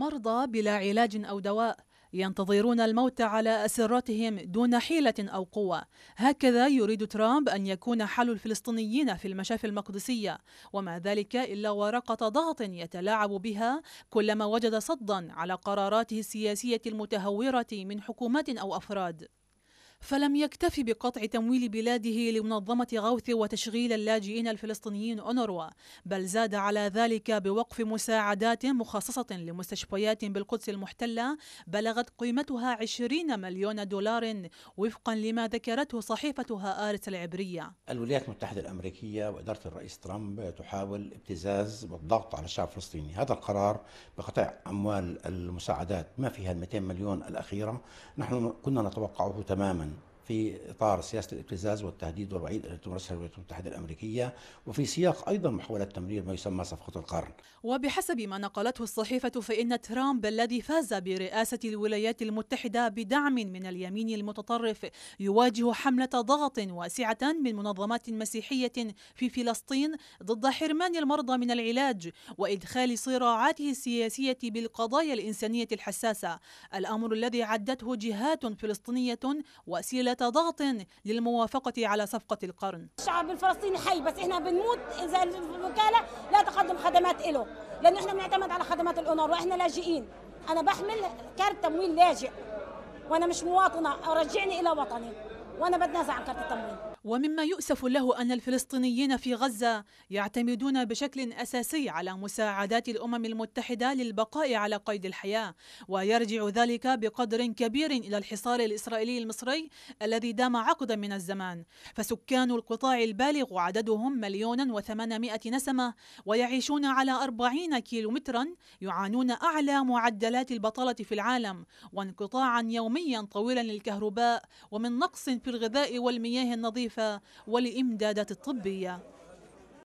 مرضى بلا علاج أو دواء ينتظرون الموت على أسرتهم دون حيلة أو قوة هكذا يريد ترامب أن يكون حل الفلسطينيين في المشافي المقدسية وما ذلك إلا ورقة ضغط يتلاعب بها كلما وجد صدا على قراراته السياسية المتهورة من حكومات أو أفراد فلم يكتف بقطع تمويل بلاده لمنظمة غوث وتشغيل اللاجئين الفلسطينيين أونروا بل زاد على ذلك بوقف مساعدات مخصصة لمستشفيات بالقدس المحتلة بلغت قيمتها 20 مليون دولار وفقا لما ذكرته صحيفة آرس العبرية الولايات المتحدة الأمريكية وإدارة الرئيس ترامب تحاول ابتزاز والضغط على الشعب الفلسطيني هذا القرار بقطع أموال المساعدات ما فيها ال 200 مليون الأخيرة نحن كنا نتوقعه تماما في إطار سياسة الابتزاز والتهديد والوعيد التي تمارسها الولايات المتحدة الأمريكية وفي سياق أيضا محاولة تمرير ما يسمى صفقة القرن وبحسب ما نقلته الصحيفة فإن ترامب الذي فاز برئاسة الولايات المتحدة بدعم من اليمين المتطرف يواجه حملة ضغط واسعة من منظمات مسيحية في فلسطين ضد حرمان المرضى من العلاج وإدخال صراعاته السياسية بالقضايا الإنسانية الحساسة الأمر الذي عدته جهات فلسطينية وسيلة تحت ضغط للموافقة على صفقة القرن الشعب الفلسطيني حي بس احنا بنموت اذا الوكالة لا تقدم خدمات له لانه احنا بنعتمد على خدمات الاونر واحنا لاجئين انا بحمل كارت تمويل لاجئ وانا مش مواطنة رجعني الى وطني وانا بتنازع عن كارت التمويل ومما يؤسف له أن الفلسطينيين في غزة يعتمدون بشكل أساسي على مساعدات الأمم المتحدة للبقاء على قيد الحياة ويرجع ذلك بقدر كبير إلى الحصار الإسرائيلي المصري الذي دام عقدا من الزمان فسكان القطاع البالغ عددهم مليون وثمانمائة نسمة ويعيشون على أربعين كيلومترا يعانون أعلى معدلات البطالة في العالم وانقطاعا يوميا طويلا للكهرباء ومن نقص في الغذاء والمياه النظيفة المختلفة والإمدادات الطبية